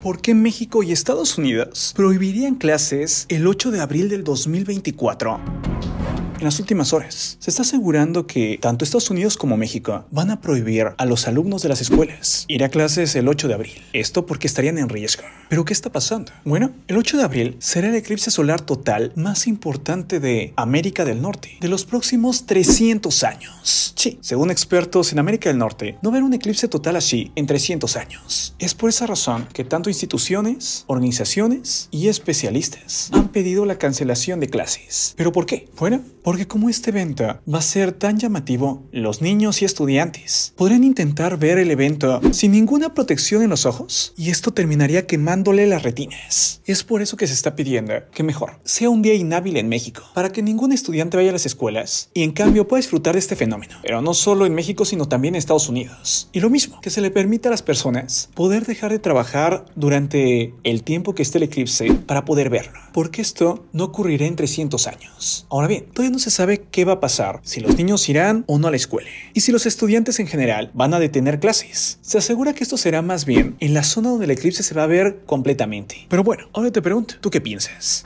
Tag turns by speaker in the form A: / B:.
A: ¿Por qué México y Estados Unidos prohibirían clases el 8 de abril del 2024? en las últimas horas. Se está asegurando que tanto Estados Unidos como México van a prohibir a los alumnos de las escuelas ir a clases el 8 de abril. Esto porque estarían en riesgo. ¿Pero qué está pasando? Bueno, el 8 de abril será el eclipse solar total más importante de América del Norte de los próximos 300 años. Sí, según expertos en América del Norte, no verá un eclipse total así en 300 años. Es por esa razón que tanto instituciones, organizaciones y especialistas han pedido la cancelación de clases. ¿Pero por qué? Bueno, porque como este evento va a ser tan llamativo, los niños y estudiantes podrán intentar ver el evento sin ninguna protección en los ojos y esto terminaría quemándole las retinas. Es por eso que se está pidiendo que mejor sea un día inhábil en México, para que ningún estudiante vaya a las escuelas y en cambio pueda disfrutar de este fenómeno, pero no solo en México sino también en Estados Unidos. Y lo mismo, que se le permita a las personas poder dejar de trabajar durante el tiempo que esté el eclipse para poder verlo, porque esto no ocurrirá en 300 años. Ahora bien, todavía se sabe qué va a pasar, si los niños irán o no a la escuela, y si los estudiantes en general van a detener clases. Se asegura que esto será más bien en la zona donde el eclipse se va a ver completamente. Pero bueno, ahora te pregunto, ¿tú qué piensas?